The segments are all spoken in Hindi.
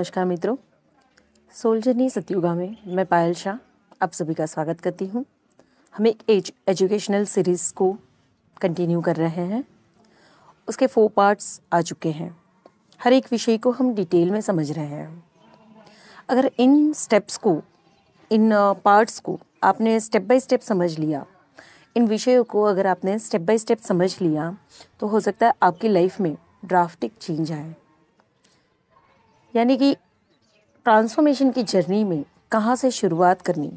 नमस्कार मित्रों सोल्जरनी सतयुगा में मैं पायल शाह आप सभी का स्वागत करती हूँ हम एक एज एजुकेशनल सीरीज़ को कंटिन्यू कर रहे हैं उसके फोर पार्ट्स आ चुके हैं हर एक विषय को हम डिटेल में समझ रहे हैं अगर इन स्टेप्स को इन पार्ट्स को आपने स्टेप बाय स्टेप समझ लिया इन विषयों को अगर आपने स्टेप बाय स्टेप समझ लिया तो हो सकता है आपकी लाइफ में ड्राफ्टिक चेंज आए यानी कि ट्रांसफॉर्मेशन की जर्नी में कहाँ से शुरुआत करनी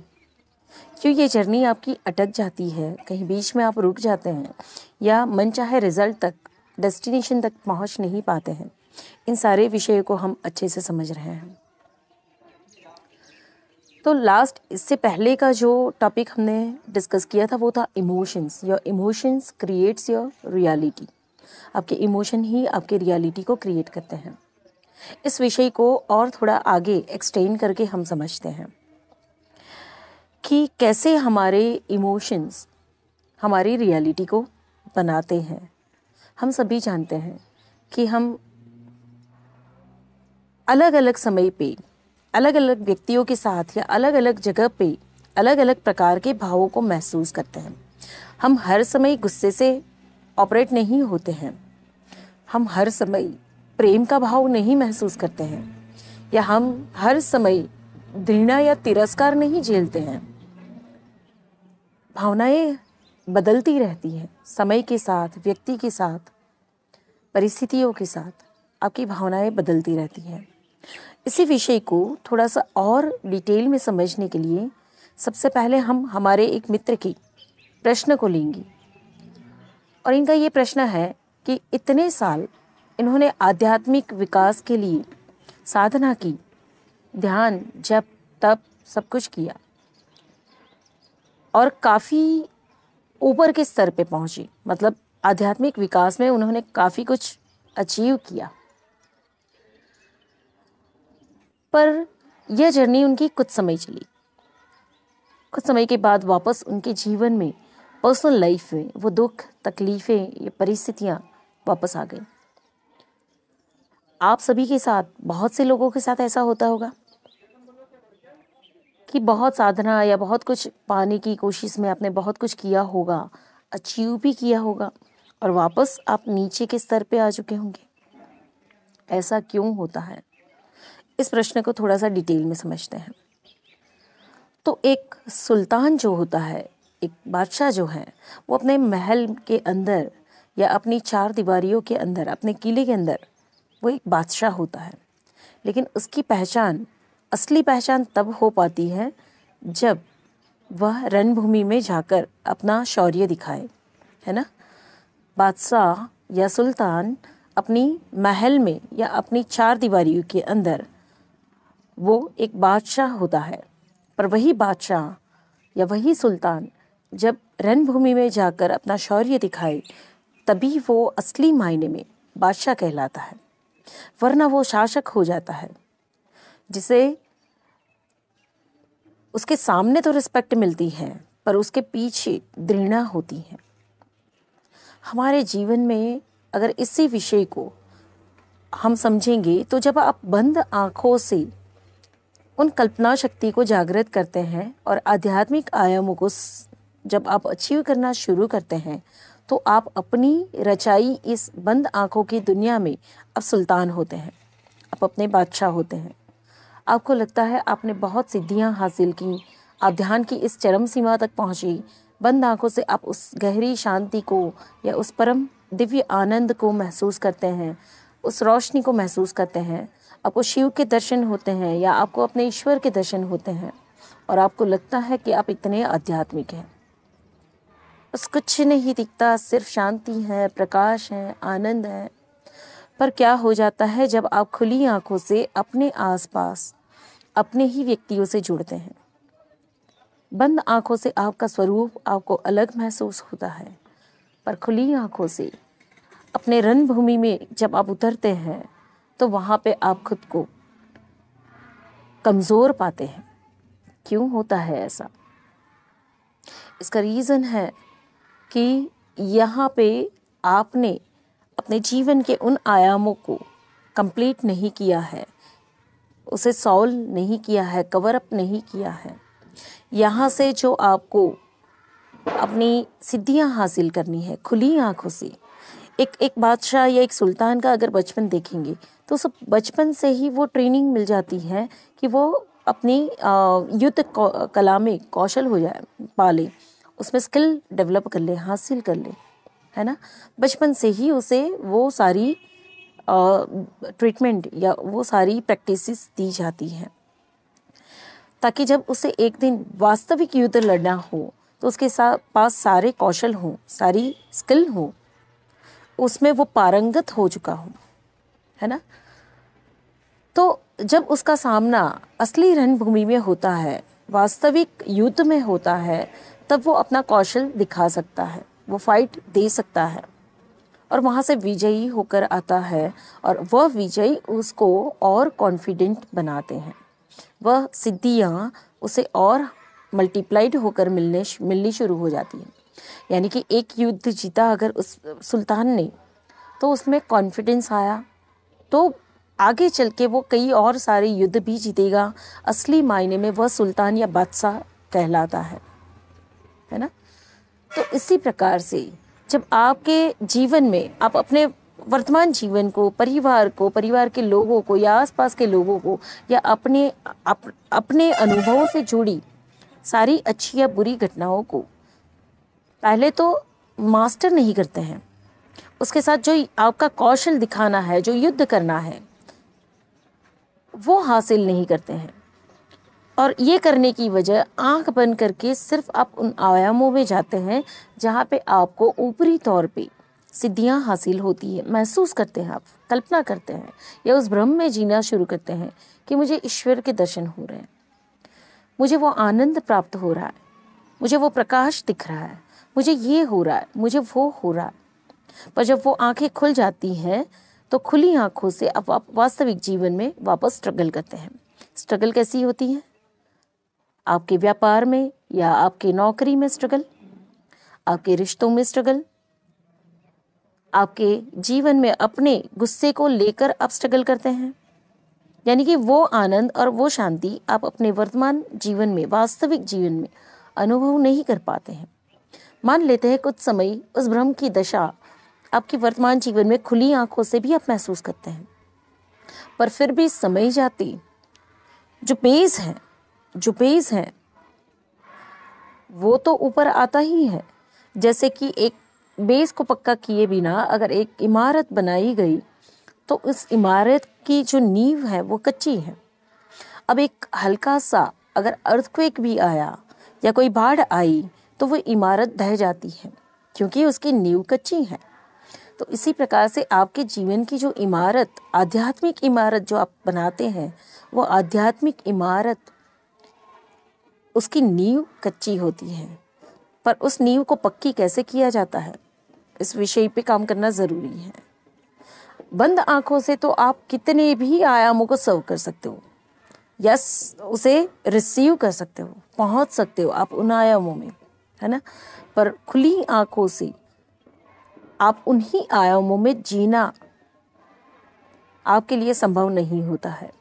क्यों ये जर्नी आपकी अटक जाती है कहीं बीच में आप रुक जाते हैं या मन चाहे रिजल्ट तक डेस्टिनेशन तक पहुंच नहीं पाते हैं इन सारे विषय को हम अच्छे से समझ रहे हैं तो लास्ट इससे पहले का जो टॉपिक हमने डिस्कस किया था वो था emotions your emotions creates your reality आपके इमोशन ही आपके रियलिटी को क्रिएट करते हैं इस विषय को और थोड़ा आगे एक्सटेंड करके हम समझते हैं कि कैसे हमारे इमोशंस हमारी रियलिटी को बनाते हैं हम सभी जानते हैं कि हम अलग अलग समय पे अलग अलग व्यक्तियों के साथ या अलग अलग जगह पे अलग अलग प्रकार के भावों को महसूस करते हैं हम हर समय गुस्से से ऑपरेट नहीं होते हैं हम हर समय प्रेम का भाव नहीं महसूस करते हैं या हम हर समय घृणा या तिरस्कार नहीं झेलते हैं भावनाएं बदलती रहती हैं समय के साथ व्यक्ति के साथ परिस्थितियों के साथ आपकी भावनाएं बदलती रहती हैं इसी विषय को थोड़ा सा और डिटेल में समझने के लिए सबसे पहले हम हमारे एक मित्र की प्रश्न को लेंगे और इनका ये प्रश्न है कि इतने साल इन्होंने आध्यात्मिक विकास के लिए साधना की ध्यान जप तप सब कुछ किया और काफ़ी ऊपर के स्तर पे पहुंची मतलब आध्यात्मिक विकास में उन्होंने काफ़ी कुछ अचीव किया पर यह जर्नी उनकी कुछ समय चली कुछ समय के बाद वापस उनके जीवन में पर्सनल लाइफ में वो दुख तकलीफ़ें ये परिस्थितियाँ वापस आ गई आप सभी के साथ बहुत से लोगों के साथ ऐसा होता होगा कि बहुत साधना या बहुत कुछ पाने की कोशिश में आपने बहुत कुछ किया होगा अचीव भी किया होगा और वापस आप नीचे के स्तर पे आ चुके होंगे ऐसा क्यों होता है इस प्रश्न को थोड़ा सा डिटेल में समझते हैं तो एक सुल्तान जो होता है एक बादशाह जो है वो अपने महल के अंदर या अपनी चार दीवारियों के अंदर अपने किले के अंदर वो एक बादशाह होता है लेकिन उसकी पहचान असली पहचान तब हो पाती है जब वह रणभूमि में जाकर अपना शौर्य दिखाए है ना बादशाह या सुल्तान अपनी महल में या अपनी चार दीवारियों के अंदर वो एक बादशाह होता है पर वही बादशाह या वही सुल्तान जब रणभूमि में जाकर अपना शौर्य दिखाए तभी वो असली मायने में बादशाह कहलाता है वरना वो शासक हो जाता है जिसे उसके सामने तो रिस्पेक्ट मिलती है पर उसके पीछे दृढ़ा होती है हमारे जीवन में अगर इसी विषय को हम समझेंगे तो जब आप बंद आँखों से उन कल्पना शक्ति को जागृत करते हैं और आध्यात्मिक आयामों को जब आप अचीव करना शुरू करते हैं तो आप अपनी रचाई इस बंद आँखों की दुनिया में अब सुल्तान होते हैं आप अपने बादशाह होते हैं आपको लगता है आपने बहुत सिद्धियाँ हासिल की आप ध्यान की इस चरम सीमा तक पहुँची बंद आँखों से आप उस गहरी शांति को या उस परम दिव्य आनंद को महसूस करते हैं उस रोशनी को महसूस करते हैं आपको शिव के दर्शन होते हैं या आपको अपने ईश्वर के दर्शन होते हैं और आपको लगता है कि आप इतने आध्यात्मिक हैं बस कुछ नहीं दिखता सिर्फ शांति है प्रकाश है आनंद है पर क्या हो जाता है जब आप खुली आंखों से अपने आसपास अपने ही व्यक्तियों से जुड़ते हैं बंद आंखों से आपका स्वरूप आपको अलग महसूस होता है पर खुली आंखों से अपने रणभूमि में जब आप उतरते हैं तो वहाँ पे आप खुद को कमज़ोर पाते हैं क्यों होता है ऐसा इसका रीज़न है कि यहाँ पे आपने अपने जीवन के उन आयामों को कंप्लीट नहीं किया है उसे सॉल्व नहीं किया है कवर अप नहीं किया है यहाँ से जो आपको अपनी सिद्धियाँ हासिल करनी है खुली आँखों से एक एक बादशाह या एक सुल्तान का अगर बचपन देखेंगे तो सब बचपन से ही वो ट्रेनिंग मिल जाती है कि वो अपनी युद्ध कला में कौशल हो जाए पाले उसमें स्किल डेवलप कर ले हासिल कर ले है ना बचपन से ही उसे वो सारी ट्रीटमेंट या वो सारी प्रैक्टिस दी जाती हैं ताकि जब उसे एक दिन वास्तविक युद्ध लड़ना हो तो उसके साथ पास सारे कौशल हों सारी स्किल हो उसमें वो पारंगत हो चुका हो है ना तो जब उसका सामना असली रणभूमि में होता है वास्तविक युद्ध में होता है तब वो अपना कौशल दिखा सकता है वो फाइट दे सकता है और वहाँ से विजयी होकर आता है और वह विजयी उसको और कॉन्फिडेंट बनाते हैं वह सिद्धियाँ उसे और मल्टीप्लाइड होकर मिलने मिलनी शुरू हो जाती हैं यानी कि एक युद्ध जीता अगर उस सुल्तान ने तो उसमें कॉन्फिडेंस आया तो आगे चल के वो कई और सारे युद्ध भी जीतेगा असली मायने में वह सुल्तान या बादशाह कहलाता है है ना तो इसी प्रकार से जब आपके जीवन में आप अपने वर्तमान जीवन को परिवार को परिवार के लोगों को या आसपास के लोगों को या अपने अप, अपने अनुभवों से जुड़ी सारी अच्छी या बुरी घटनाओं को पहले तो मास्टर नहीं करते हैं उसके साथ जो आपका कौशल दिखाना है जो युद्ध करना है वो हासिल नहीं करते हैं और ये करने की वजह आंख बंद करके सिर्फ आप उन आयामों में जाते हैं जहाँ पे आपको ऊपरी तौर पे सिद्धियाँ हासिल होती है महसूस करते हैं आप कल्पना करते हैं या उस भ्रम में जीना शुरू करते हैं कि मुझे ईश्वर के दर्शन हो रहे हैं मुझे वो आनंद प्राप्त हो रहा है मुझे वो प्रकाश दिख रहा है मुझे ये हो रहा है मुझे वो हो रहा है पर जब वो आंखें खुल जाती हैं तो खुली आंखों से अब आप वास्तविक जीवन में वापस स्ट्रगल करते हैं स्ट्रगल कैसी होती है आपके व्यापार में या आपकी नौकरी में स्ट्रगल आपके रिश्तों में स्ट्रगल आपके जीवन में अपने गुस्से को लेकर आप स्ट्रगल करते हैं यानी कि वो आनंद और वो शांति आप अपने वर्तमान जीवन में वास्तविक जीवन में अनुभव नहीं कर पाते हैं मान लेते हैं कुछ समय उस भ्रम की दशा आपके वर्तमान जीवन में खुली आंखों से भी आप महसूस करते हैं पर फिर भी समय जाती जो पेज है जो बेस है वो तो ऊपर आता ही है जैसे कि एक बेस को पक्का किए बिना अगर एक इमारत बनाई गई तो उस इमारत की जो नींव है वो कच्ची है अब एक हल्का सा अगर अर्थक्वेक भी आया या कोई बाढ़ आई तो वो इमारत ढह जाती है क्योंकि उसकी नींव कच्ची है तो इसी प्रकार से आपके जीवन की जो इमारत आध्यात्मिक इमारत जो आप बनाते हैं वो आध्यात्मिक इमारत उसकी नींव कच्ची होती है पर उस नींव को पक्की कैसे किया जाता है इस विषय पे काम करना ज़रूरी है बंद आंखों से तो आप कितने भी आयामों को सर्व कर सकते हो यस उसे रिसीव कर सकते हो पहुंच सकते हो आप उन आयामों में है ना पर खुली आंखों से आप उन्हीं आयामों में जीना आपके लिए संभव नहीं होता है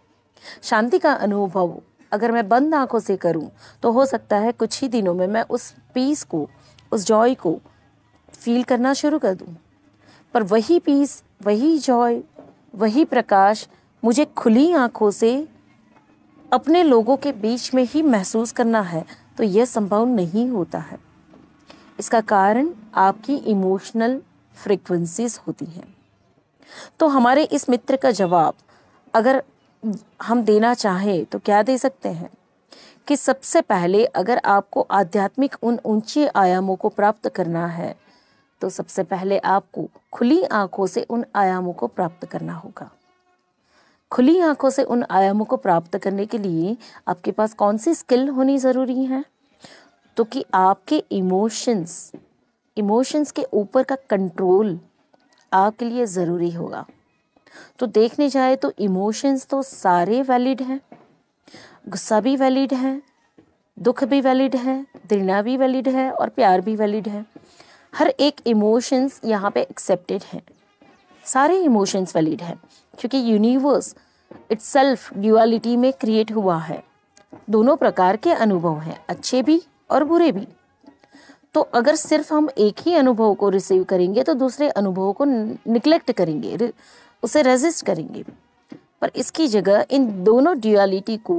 शांति का अनुभव अगर मैं बंद आंखों से करूं तो हो सकता है कुछ ही दिनों में मैं उस पीस को उस जॉय को फील करना शुरू कर दूं पर वही पीस वही जॉय वही प्रकाश मुझे खुली आंखों से अपने लोगों के बीच में ही महसूस करना है तो यह संभव नहीं होता है इसका कारण आपकी इमोशनल फ्रिक्वेंसीज होती हैं तो हमारे इस मित्र का जवाब अगर हम देना चाहें तो क्या दे सकते हैं कि सबसे पहले अगर आपको आध्यात्मिक उन ऊंचे आयामों को प्राप्त करना है तो सबसे पहले आपको खुली आंखों से उन आयामों को प्राप्त करना होगा खुली आंखों से उन आयामों को प्राप्त करने के लिए आपके पास कौन सी स्किल होनी ज़रूरी है तो कि आपके इमोशंस इमोशंस के ऊपर का कंट्रोल आपके लिए ज़रूरी होगा तो देखने जाए तो इमोशंस तो सारे वैलिड हैं गुस्सा भी वैलिड है दुख भी वैलिड है घृणा भी वैलिड है और प्यार भी वैलिड है हर एक इमोशंस यहाँ पे एक्सेप्टेड हैं सारे इमोशंस वैलिड हैं क्योंकि यूनिवर्स इट्सल्फ ड्यूअलिटी में क्रिएट हुआ है दोनों प्रकार के अनुभव हैं अच्छे भी और बुरे भी तो अगर सिर्फ हम एक ही अनुभव को रिसीव करेंगे तो दूसरे अनुभव को निग्लेक्ट करेंगे उसे रेजिस्ट करेंगे पर इसकी जगह इन दोनों ड्यूअलिटी को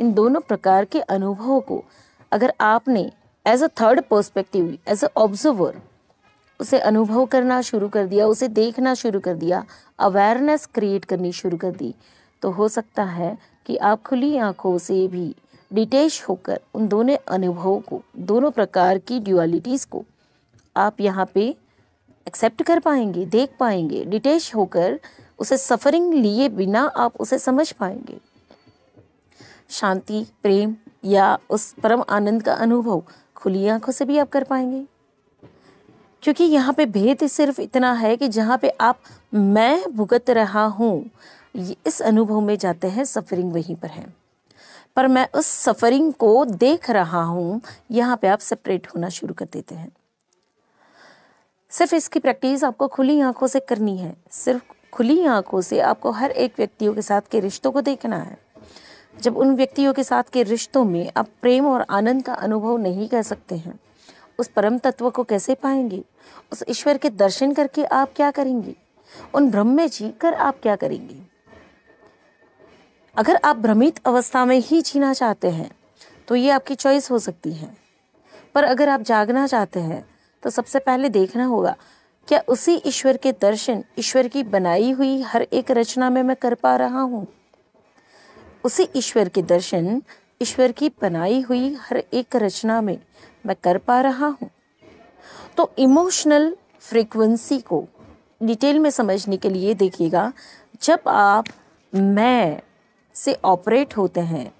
इन दोनों प्रकार के अनुभवों को अगर आपने as a third perspective as a observer उसे अनुभव करना शुरू कर दिया उसे देखना शुरू कर दिया अवेयरनेस क्रिएट करनी शुरू कर दी तो हो सकता है कि आप खुली आंखों से भी डिटेच होकर उन दोनों अनुभवों को दोनों प्रकार की ड्यूअलिटीज़ को आप यहाँ पे एक्सेप्ट कर पाएंगे देख पाएंगे डिटेच होकर उसे सफरिंग लिए बिना आप उसे समझ पाएंगे शांति प्रेम या उस परम आनंद का अनुभव खुली आंखों से भी आप कर पाएंगे क्योंकि यहाँ पे भेद सिर्फ इतना है कि जहाँ पे आप मैं भुगत रहा हूँ इस अनुभव में जाते हैं सफरिंग वहीं पर है पर मैं उस सफरिंग को देख रहा हूँ यहाँ पे आप सेपरेट होना शुरू कर देते हैं सिर्फ इसकी प्रैक्टिस आपको खुली आंखों से करनी है सिर्फ खुली आंखों से आपको हर एक व्यक्तियों के साथ के रिश्तों को देखना है जब उन व्यक्तियों के साथ के रिश्तों में आप प्रेम और आनंद का अनुभव नहीं कर सकते हैं उस परम तत्व को कैसे पाएंगे उस ईश्वर के दर्शन करके आप क्या करेंगे उन भ्रम में जी कर आप क्या करेंगे अगर आप भ्रमित अवस्था में ही जीना चाहते हैं तो ये आपकी चॉइस हो सकती है पर अगर आप जागना चाहते हैं तो सबसे पहले देखना होगा क्या उसी ईश्वर के दर्शन ईश्वर की बनाई हुई हर एक रचना में मैं कर पा रहा हूँ उसी ईश्वर के दर्शन ईश्वर की बनाई हुई हर एक रचना में मैं कर पा रहा हूँ तो इमोशनल फ्रीक्वेंसी को डिटेल में समझने के लिए देखिएगा जब आप मैं से ऑपरेट होते हैं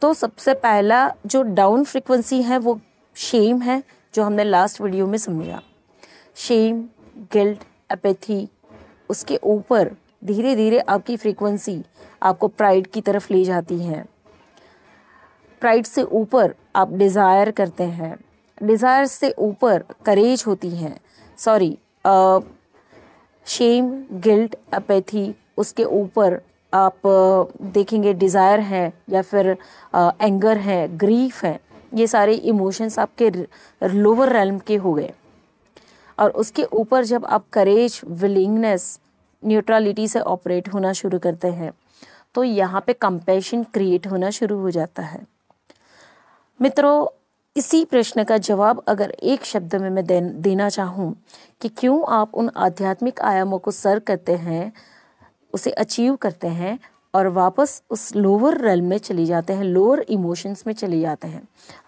तो सबसे पहला जो डाउन फ्रीक्वेंसी है वो शेम है जो हमने लास्ट वीडियो में समझा शेम गिल्ट एपेथी उसके ऊपर धीरे धीरे आपकी फ्रीक्वेंसी आपको प्राइड की तरफ ले जाती है प्राइड से ऊपर आप डिज़ायर करते हैं डिज़ायर से ऊपर करेज होती है सॉरी शेम गिल्ट अपैथी उसके ऊपर आप uh, देखेंगे डिज़ायर है या फिर एंगर uh, है ग्रीफ है ये सारे इमोशंस आपके लोअर रैलम के हो गए और उसके ऊपर जब आप करेज विलिंगनेस न्यूट्रलिटी से ऑपरेट होना शुरू करते हैं तो यहाँ पे कंपेशन क्रिएट होना शुरू हो जाता है मित्रों इसी प्रश्न का जवाब अगर एक शब्द में मैं देना चाहूँ कि क्यों आप उन आध्यात्मिक आयामों को सर करते हैं उसे अचीव करते हैं और वापस उस लोअर रेल में चले जाते हैं लोअर इमोशंस में चले जाते हैं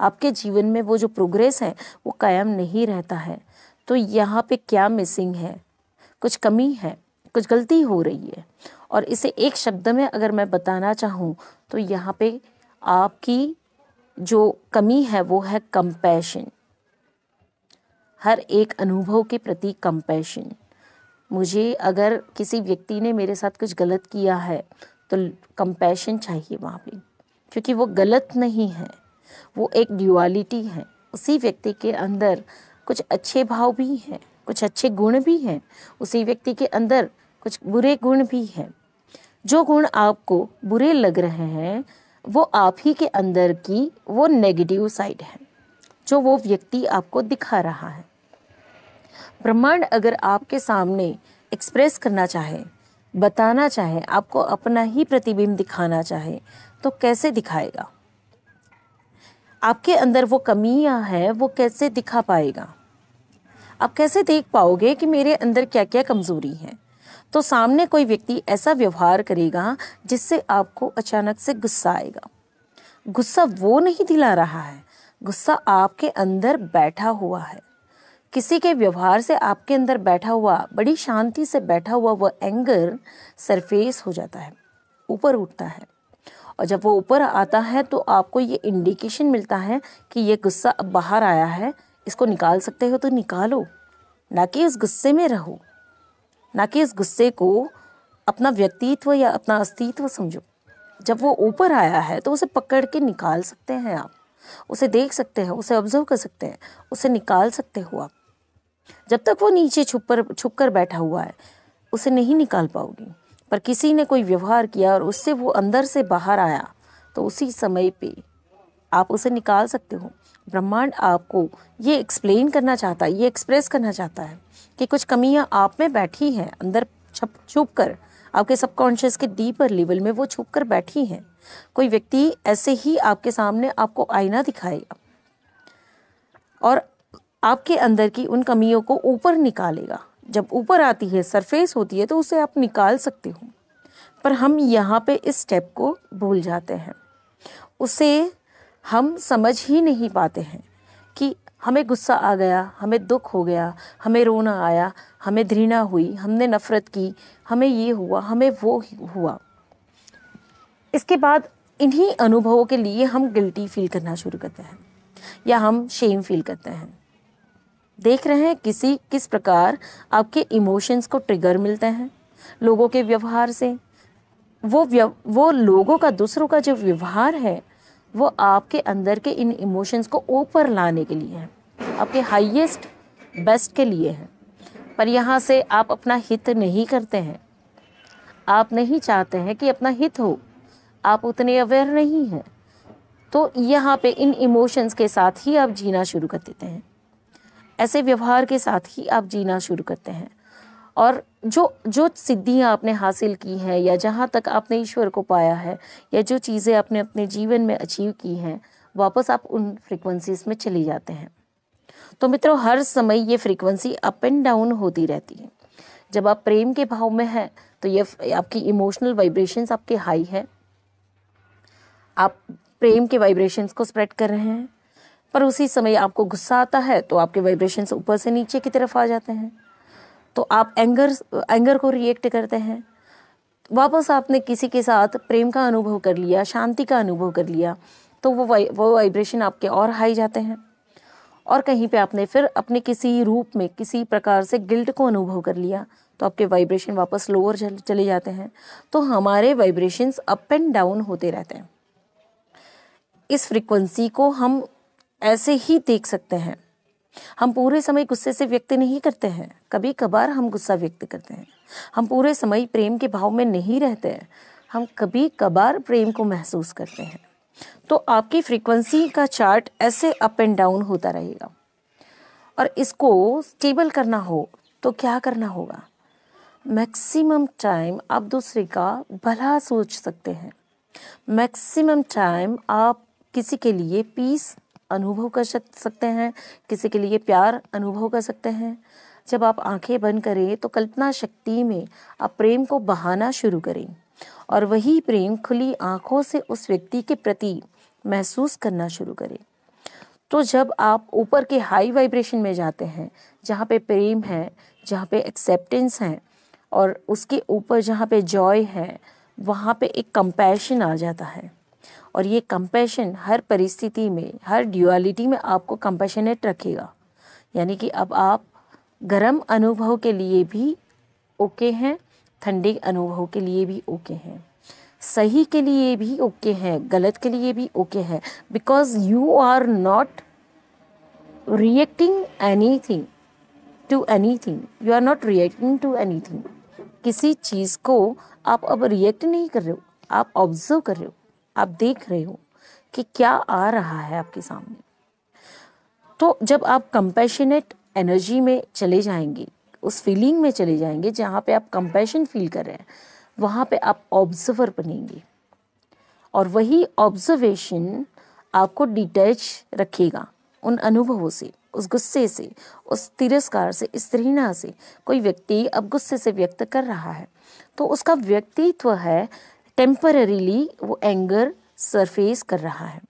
आपके जीवन में वो जो प्रोग्रेस है वो कायम नहीं रहता है तो यहाँ पे क्या मिसिंग है कुछ कमी है कुछ गलती हो रही है और इसे एक शब्द में अगर मैं बताना चाहूँ तो यहाँ पे आपकी जो कमी है वो है कंपैशन हर एक अनुभव के प्रति कंपैशन मुझे अगर किसी व्यक्ति ने मेरे साथ कुछ गलत किया है तो कंपैशन चाहिए वहाँ पे क्योंकि वो गलत नहीं है वो एक ड्यूअलिटी है उसी व्यक्ति के अंदर कुछ अच्छे भाव भी हैं कुछ अच्छे गुण भी हैं उसी व्यक्ति के अंदर कुछ बुरे गुण भी हैं जो गुण आपको बुरे लग रहे हैं वो आप ही के अंदर की वो नेगेटिव साइड है जो वो व्यक्ति आपको दिखा रहा है ब्रह्मांड अगर आपके सामने एक्सप्रेस करना चाहे बताना चाहे आपको अपना ही प्रतिबिंब दिखाना चाहे तो कैसे दिखाएगा आपके अंदर वो कमियां हैं वो कैसे दिखा पाएगा आप कैसे देख पाओगे कि मेरे अंदर क्या क्या कमजोरी है तो सामने कोई व्यक्ति ऐसा व्यवहार करेगा जिससे आपको अचानक से गुस्सा आएगा गुस्सा वो नहीं दिला रहा है गुस्सा आपके अंदर बैठा हुआ है किसी के व्यवहार से आपके अंदर बैठा हुआ बड़ी शांति से बैठा हुआ वह एंगर सरफेस हो जाता है ऊपर उठता है और जब वो ऊपर आता है तो आपको ये इंडिकेशन मिलता है कि ये गुस्सा अब बाहर आया है इसको निकाल सकते हो तो निकालो ना कि इस गुस्से में रहो ना कि इस गुस्से को अपना व्यक्तित्व या अपना अस्तित्व समझो जब वो ऊपर आया है तो उसे पकड़ के निकाल सकते हैं आप उसे देख सकते हैं उसे ऑब्जर्व कर सकते हैं उसे निकाल सकते हो आप जब तक वो नीचे छुप कर छुप कर बैठा हुआ है उसे नहीं निकाल पाओगी पर किसी ने कोई व्यवहार किया और उससे वो अंदर से बाहर आया तो उसी समय पे आप उसे निकाल सकते हो ब्रह्मांड आपको ये एक्सप्लेन करना चाहता है ये एक्सप्रेस करना चाहता है कि कुछ कमियां आप में बैठी हैं अंदर छप छुप कर आपके सबकॉन्शियस के डीपर लेवल में वो छुप कर बैठी हैं कोई व्यक्ति ऐसे ही आपके सामने आपको आईना दिखाएगा और आपके अंदर की उन कमियों को ऊपर निकालेगा जब ऊपर आती है सरफेस होती है तो उसे आप निकाल सकते हो पर हम यहाँ पे इस स्टेप को भूल जाते हैं उसे हम समझ ही नहीं पाते हैं कि हमें गुस्सा आ गया हमें दुख हो गया हमें रोना आया हमें घृणा हुई हमने नफ़रत की हमें ये हुआ हमें वो हुआ इसके बाद इन्हीं अनुभवों के लिए हम गिल्टी फील करना शुरू करते हैं या हम शेम फील करते हैं देख रहे हैं किसी किस प्रकार आपके इमोशंस को ट्रिगर मिलते हैं लोगों के व्यवहार से वो व्यव वो लोगों का दूसरों का जो व्यवहार है वो आपके अंदर के इन इमोशंस को ऊपर लाने के लिए हैं आपके हाईएस्ट बेस्ट के लिए हैं पर यहाँ से आप अपना हित नहीं करते हैं आप नहीं चाहते हैं कि अपना हित हो आप उतने अवेयर नहीं हैं तो यहाँ पे इन इमोशंस के साथ ही आप जीना शुरू कर देते हैं ऐसे व्यवहार के साथ ही आप जीना शुरू करते हैं और जो जो सिद्धियाँ आपने हासिल की हैं या जहाँ तक आपने ईश्वर को पाया है या जो चीज़ें आपने अपने जीवन में अचीव की हैं वापस आप उन फ्रिक्वेंसीज में चले जाते हैं तो मित्रों हर समय ये फ्रिक्वेंसी अप एंड डाउन होती रहती है जब आप प्रेम के भाव में हैं तो ये आपकी इमोशनल वाइब्रेशंस आपके हाई है आप प्रेम के वाइब्रेशंस को स्प्रेड कर रहे हैं पर उसी समय आपको गुस्सा आता है तो आपके वाइब्रेशंस ऊपर से नीचे की तरफ आ जाते हैं तो आप एंगर एंगर को रिएक्ट करते हैं वापस आपने किसी के साथ प्रेम का अनुभव कर लिया शांति का अनुभव कर लिया तो वो वाई, वो वाइब्रेशन आपके और हाई जाते हैं और कहीं पे आपने फिर अपने किसी रूप में किसी प्रकार से गिल्ट को अनुभव कर लिया तो आपके वाइब्रेशन वापस लोअर चले जाते हैं तो हमारे वाइब्रेशंस अप एंड डाउन होते रहते हैं इस फ्रिक्वेंसी को हम ऐसे ही देख सकते हैं हम पूरे समय गुस्से से व्यक्त नहीं करते हैं कभी कभार हम गुस्सा व्यक्त करते हैं हम पूरे समय प्रेम के भाव में नहीं रहते हैं हम कभी कभार प्रेम को महसूस करते हैं तो आपकी फ्रीक्वेंसी का चार्ट ऐसे अप एंड डाउन होता रहेगा और इसको स्टेबल करना हो तो क्या करना होगा मैक्सिमम टाइम आप दूसरे का भला सोच सकते हैं मैक्सिमम टाइम आप किसी के लिए पीस अनुभव कर सकते हैं किसी के लिए प्यार अनुभव कर सकते हैं जब आप आंखें बंद करें तो कल्पना शक्ति में आप प्रेम को बहाना शुरू करें और वही प्रेम खुली आंखों से उस व्यक्ति के प्रति महसूस करना शुरू करें तो जब आप ऊपर के हाई वाइब्रेशन में जाते हैं जहाँ पे प्रेम है जहाँ पे एक्सेप्टेंस है और उसके ऊपर जहाँ पे जॉय है वहाँ पे एक कंपैशन आ जाता है और ये कंपेशन हर परिस्थिति में हर ड्यूअलिटी में आपको कंपेशनेट रखेगा यानी कि अब आप गर्म अनुभव के लिए भी ओके हैं ठंडे अनुभव के लिए भी ओके हैं सही के लिए भी ओके हैं गलत के लिए भी ओके हैं because you are not reacting anything to anything you are not reacting to anything किसी चीज़ को आप अब रिएक्ट नहीं कर रहे हो आप ऑब्जर्व कर रहे हो आप देख रहे हो कि क्या आ रहा है आपके सामने तो जब आप कंपैशनेट एनर्जी में चले जाएंगे उस फीलिंग में चले जाएंगे जहाँ पे आप कंपैशन फील कर रहे हैं वहाँ पे आप ऑब्जर्वर बनेंगे और वही ऑब्जर्वेशन आपको डिटैच रखेगा उन अनुभवों से उस गुस्से से उस तिरस्कार से इस घृणा से कोई व्यक्ति अब गुस्से से व्यक्त कर रहा है तो उसका व्यक्तित्व है टेम्पररीली वो एंगर सरफेस कर रहा है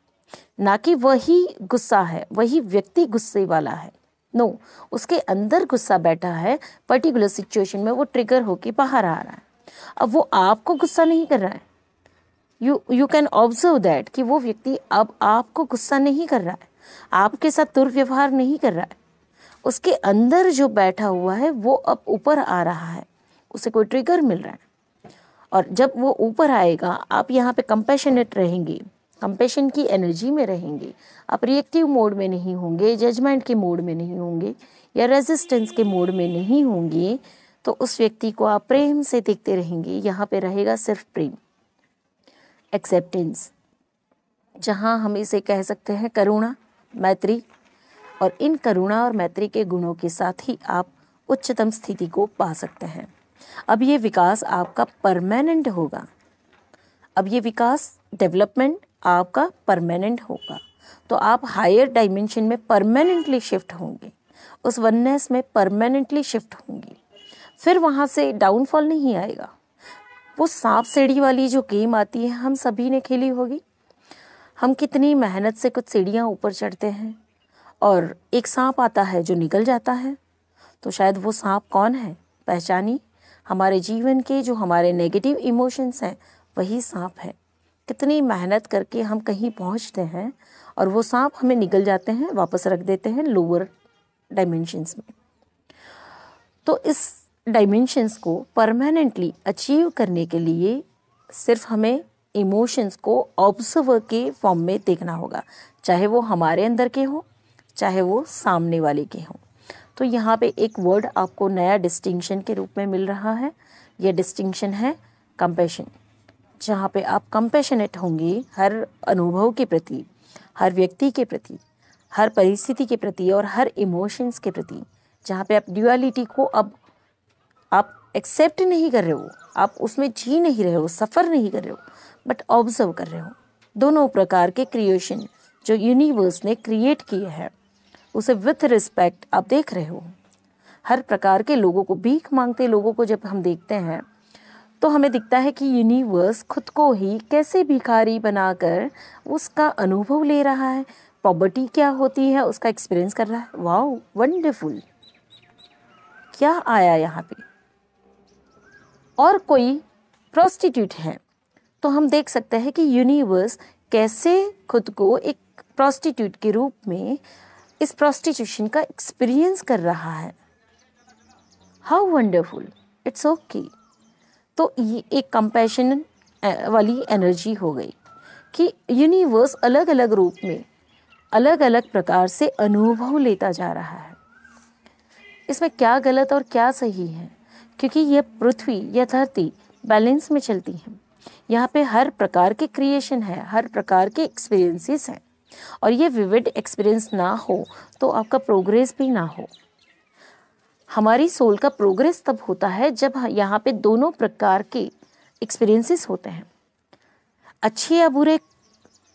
ना कि वही गुस्सा है वही व्यक्ति गुस्से वाला है नो no, उसके अंदर गुस्सा बैठा है पर्टिकुलर सिचुएशन में वो ट्रिगर होके बाहर आ रहा है अब वो आपको गुस्सा नहीं कर रहा है you you can observe that कि वो व्यक्ति अब आपको गुस्सा नहीं कर रहा है आपके साथ दुर्व्यवहार नहीं कर रहा है उसके अंदर जो बैठा हुआ है वो अब ऊपर आ रहा है उसे कोई ट्रिगर मिल रहा है और जब वो ऊपर आएगा आप यहाँ पे कंपेशनेट रहेंगे कंपेशन की एनर्जी में रहेंगे आप रिएक्टिव मोड में नहीं होंगे जजमेंट के मोड में नहीं होंगे या रेजिस्टेंस के मोड में नहीं होंगे तो उस व्यक्ति को आप प्रेम से देखते रहेंगे यहाँ पे रहेगा सिर्फ प्रेम एक्सेप्टेंस जहाँ हम इसे कह सकते हैं करुणा मैत्री और इन करुणा और मैत्री के गुणों के साथ ही आप उच्चतम स्थिति को पा सकते हैं अब ये विकास आपका परमानेंट होगा अब ये विकास डेवलपमेंट आपका परमानेंट होगा तो आप हायर डायमेंशन में परमानेंटली शिफ्ट होंगे उस वननेस में परमानेंटली शिफ्ट होंगी फिर वहाँ से डाउनफॉल नहीं आएगा वो सांप सीढ़ी वाली जो गेम आती है हम सभी ने खेली होगी हम कितनी मेहनत से कुछ सीढ़ियाँ ऊपर चढ़ते हैं और एक सांप आता है जो निकल जाता है तो शायद वो सांप कौन है पहचानी हमारे जीवन के जो हमारे नेगेटिव इमोशंस हैं वही सांप है कितनी मेहनत करके हम कहीं पहुंचते हैं और वो सांप हमें निकल जाते हैं वापस रख देते हैं लोअर डायमेंशंस में तो इस डायमेंशंस को परमानेंटली अचीव करने के लिए सिर्फ हमें इमोशंस को ऑब्जर्वर के फॉर्म में देखना होगा चाहे वो हमारे अंदर के हों चाहे वो सामने वाले के हों तो यहाँ पे एक वर्ड आपको नया डिस्टिंक्शन के रूप में मिल रहा है यह डिस्टिंक्शन है कंपेशन जहाँ पे आप कंपेशनेट होंगे हर अनुभव के प्रति हर व्यक्ति के प्रति हर परिस्थिति के प्रति और हर इमोशंस के प्रति जहाँ पे आप ड्यूअलिटी को अब आप एक्सेप्ट नहीं कर रहे हो आप उसमें जी नहीं रहे हो सफ़र नहीं कर रहे हो बट ऑब्जर्व कर रहे हो दोनों प्रकार के क्रिएशन जो यूनिवर्स ने क्रिएट किए हैं उसे विथ रिस्पेक्ट आप देख रहे हो हर प्रकार के लोगों को भीख मांगते लोगों को जब हम देखते हैं तो हमें दिखता है कि यूनिवर्स खुद को ही कैसे भिखारी बनाकर उसका अनुभव ले रहा है पॉबर्टी क्या होती है उसका एक्सपीरियंस कर रहा है वाओ वंडरफुल क्या आया यहाँ पे और कोई प्रोस्टिट्यूट है तो हम देख सकते हैं कि यूनिवर्स कैसे खुद को एक प्रोस्टिट्यूट के रूप में इस प्रोस्टिट्यूशन का एक्सपीरियंस कर रहा है हाउ वंडरफुल इट्स ओके तो ये एक कंपैशन वाली एनर्जी हो गई कि यूनिवर्स अलग अलग रूप में अलग अलग प्रकार से अनुभव लेता जा रहा है इसमें क्या गलत और क्या सही है क्योंकि यह पृथ्वी या धरती बैलेंस में चलती है यहाँ पे हर प्रकार के क्रिएशन है हर प्रकार के एक्सपीरियंसेस हैं और ये विविड एक्सपीरियंस ना हो तो आपका प्रोग्रेस भी ना हो हमारी सोल का प्रोग्रेस तब होता है जब यहाँ पे दोनों प्रकार के एक्सपीरियंसेस होते हैं अच्छे या बुरे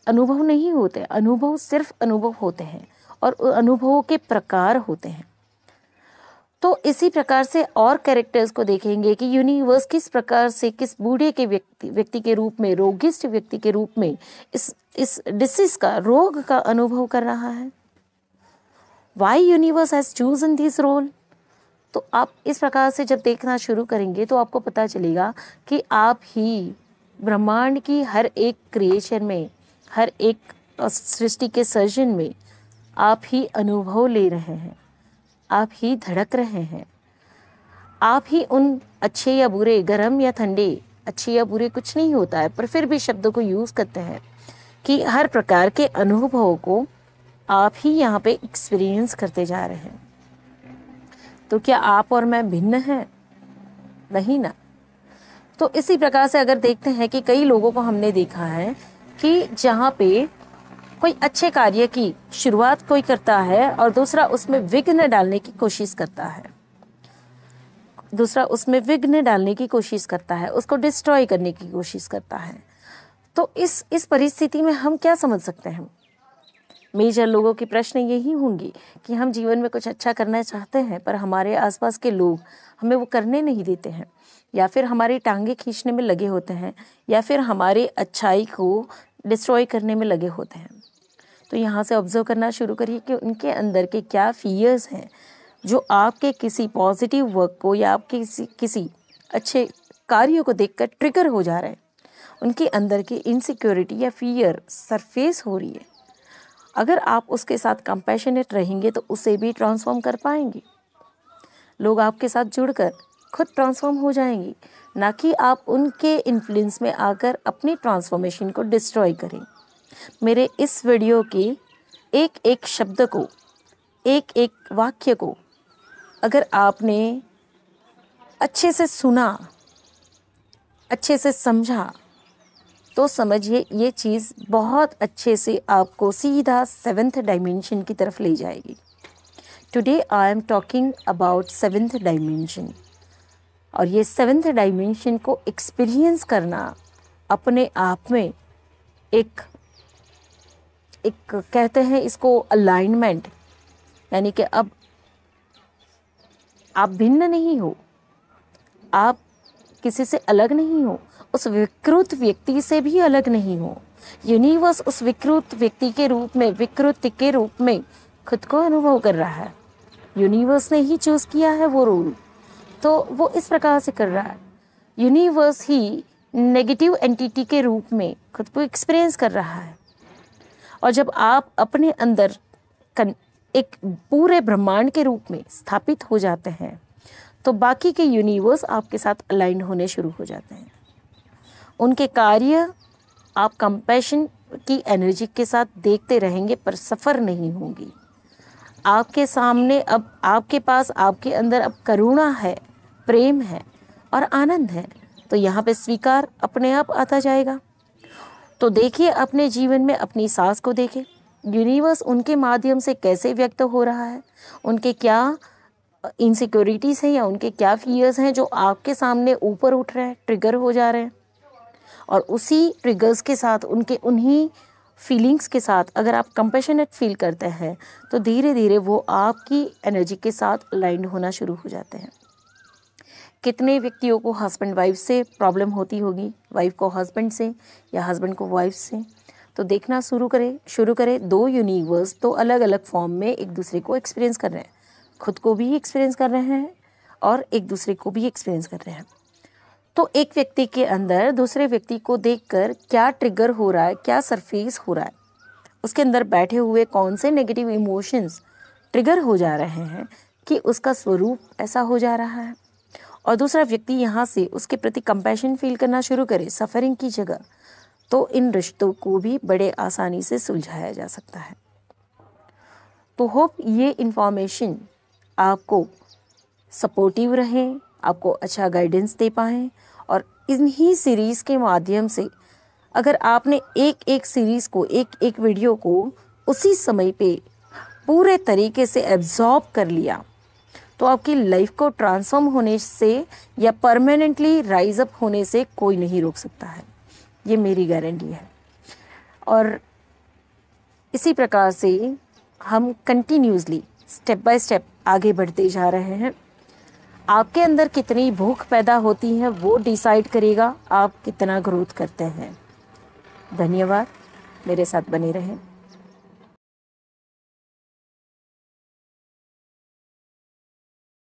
अनुभव नहीं होते अनुभव सिर्फ अनुभव होते हैं और अनुभवों के प्रकार होते हैं तो इसी प्रकार से और कैरेक्टर्स को देखेंगे कि यूनिवर्स किस प्रकार से किस बूढ़े के व्यक्ति व्यक्ति के रूप में रोगिस्ट व्यक्ति के रूप में इस इस डिसीज का रोग का अनुभव कर रहा है why universe has chosen this role तो आप इस प्रकार से जब देखना शुरू करेंगे तो आपको पता चलेगा कि आप ही ब्रह्मांड की हर एक क्रिएशन में हर एक सृष्टि के सर्जन में आप ही अनुभव ले रहे हैं आप ही धड़क रहे हैं आप ही उन अच्छे या बुरे गर्म या ठंडे अच्छे या बुरे कुछ नहीं होता है पर फिर भी शब्दों को यूज़ करते हैं कि हर प्रकार के अनुभवों को आप ही यहाँ पे एक्सपीरियंस करते जा रहे हैं तो क्या आप और मैं भिन्न हैं नहीं ना तो इसी प्रकार से अगर देखते हैं कि कई लोगों को हमने देखा है कि जहाँ पे कोई अच्छे कार्य की शुरुआत कोई करता है और दूसरा उसमें विघ्न डालने की कोशिश करता है दूसरा उसमें विघ्न डालने की कोशिश करता है उसको डिस्ट्रॉय करने की कोशिश करता है तो इस इस परिस्थिति में हम क्या समझ सकते हैं मेजर लोगों के प्रश्न यही होंगे कि हम जीवन में कुछ अच्छा करना चाहते हैं पर हमारे आसपास के लोग हमें वो करने नहीं देते हैं या फिर हमारी टांगे खींचने में लगे होते हैं या फिर हमारे अच्छाई को डिस्ट्रॉय करने में लगे होते हैं तो यहाँ से ऑब्जर्व करना शुरू करिए कि उनके अंदर के क्या फियर्स हैं जो आपके किसी पॉजिटिव वर्क को या आपके किसी किसी अच्छे कार्यों को देखकर ट्रिगर हो जा रहे हैं उनके अंदर की इनसिक्योरिटी या फियर सरफेस हो रही है अगर आप उसके साथ कंपैशनेट रहेंगे तो उसे भी ट्रांसफॉर्म कर पाएंगे लोग आपके साथ जुड़कर खुद ट्रांसफॉर्म हो जाएंगे ना कि आप उनके इन्फ्लुएंस में आकर अपनी ट्रांसफॉर्मेशन को डिस्ट्रॉय करें मेरे इस वीडियो के एक एक शब्द को एक एक वाक्य को अगर आपने अच्छे से सुना अच्छे से समझा तो समझिए ये चीज़ बहुत अच्छे से आपको सीधा सेवन्थ डायमेंशन की तरफ ले जाएगी today I am talking about seventh dimension और ये सेवन्थ डायमेंशन को एक्सपीरियंस करना अपने आप में एक एक कहते हैं इसको अलाइनमेंट यानी कि अब आप भिन्न नहीं हो आप किसी से अलग नहीं हो उस विकृत व्यक्ति से भी अलग नहीं हो यूनिवर्स उस विकृत व्यक्ति के रूप में विकृति के रूप में खुद को अनुभव कर रहा है यूनिवर्स ने ही चूज किया है वो रूल तो वो इस प्रकार से कर रहा है यूनिवर्स ही नेगेटिव एंटिटी के रूप में खुद को एक्सपीरियंस कर रहा है और जब आप अपने अंदर एक पूरे ब्रह्मांड के रूप में स्थापित हो जाते हैं तो बाकी के यूनिवर्स आपके साथ अलाइन होने शुरू हो जाते हैं उनके कार्य आप कंपैशन की एनर्जी के साथ देखते रहेंगे पर सफ़र नहीं होंगी आपके सामने अब आपके पास आपके अंदर अब करुणा है प्रेम है और आनंद है तो यहाँ पे स्वीकार अपने आप आता जाएगा तो देखिए अपने जीवन में अपनी सास को देखें यूनिवर्स उनके माध्यम से कैसे व्यक्त हो रहा है उनके क्या इनसिक्योरिटीज़ हैं या उनके क्या फियर्स हैं जो आपके सामने ऊपर उठ रहे हैं ट्रिगर हो जा रहे हैं और उसी ट्रिगर्स के साथ उनके उन्हीं फीलिंग्स के साथ अगर आप कंपेशनेट फील करते हैं तो धीरे धीरे वो आपकी एनर्जी के साथ अलाइंड होना शुरू हो जाते हैं कितने व्यक्तियों को हस्बैंड वाइफ से प्रॉब्लम होती होगी वाइफ को हस्बैंड से या हस्बैंड को वाइफ से तो देखना शुरू करें शुरू करें दो यूनिवर्स तो अलग अलग फॉर्म में एक दूसरे को एक्सपीरियंस कर रहे हैं खुद को भी एक्सपीरियंस कर रहे हैं और एक दूसरे को भी एक्सपीरियंस कर रहे हैं तो एक व्यक्ति के अंदर दूसरे व्यक्ति को देखकर क्या ट्रिगर हो रहा है क्या सरफेस हो रहा है उसके अंदर बैठे हुए कौन से नेगेटिव इमोशंस ट्रिगर हो जा रहे हैं कि उसका स्वरूप ऐसा हो जा रहा है और दूसरा व्यक्ति यहाँ से उसके प्रति कंपैशन फील करना शुरू करे सफरिंग की जगह तो इन रिश्तों को भी बड़े आसानी से सुलझाया जा सकता है तो होप ये इन्फॉर्मेशन आपको सपोर्टिव रहें आपको अच्छा गाइडेंस दे पाएँ और इन्हीं सीरीज़ के माध्यम से अगर आपने एक एक सीरीज़ को एक एक वीडियो को उसी समय पे पूरे तरीके से एब्जॉर्ब कर लिया तो आपकी लाइफ को ट्रांसफॉर्म होने से या परमानेंटली राइज अप होने से कोई नहीं रोक सकता है ये मेरी गारंटी है और इसी प्रकार से हम कंटिन्यूसली स्टेप बाय स्टेप आगे बढ़ते जा रहे हैं आपके अंदर कितनी भूख पैदा होती है वो डिसाइड करेगा आप कितना ग्रोथ करते हैं धन्यवाद मेरे साथ बने रहें